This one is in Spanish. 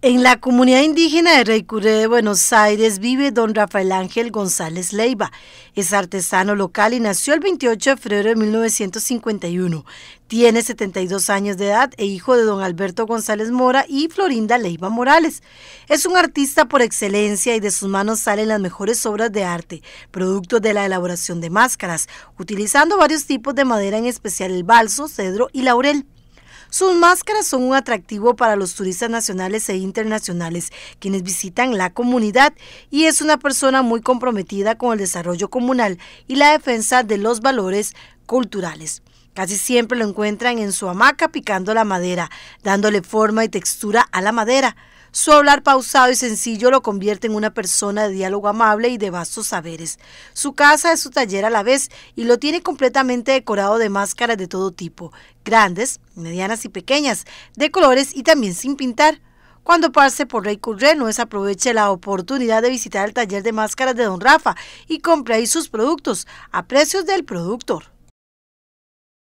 En la comunidad indígena de Reycuré de Buenos Aires vive don Rafael Ángel González Leiva. Es artesano local y nació el 28 de febrero de 1951. Tiene 72 años de edad e hijo de don Alberto González Mora y Florinda Leiva Morales. Es un artista por excelencia y de sus manos salen las mejores obras de arte, producto de la elaboración de máscaras, utilizando varios tipos de madera, en especial el balso, cedro y laurel. Sus máscaras son un atractivo para los turistas nacionales e internacionales quienes visitan la comunidad y es una persona muy comprometida con el desarrollo comunal y la defensa de los valores culturales. Casi siempre lo encuentran en su hamaca picando la madera, dándole forma y textura a la madera. Su hablar pausado y sencillo lo convierte en una persona de diálogo amable y de vastos saberes. Su casa es su taller a la vez y lo tiene completamente decorado de máscaras de todo tipo, grandes, medianas y pequeñas, de colores y también sin pintar. Cuando pase por Rey no aproveche la oportunidad de visitar el taller de máscaras de Don Rafa y compre ahí sus productos a precios del productor.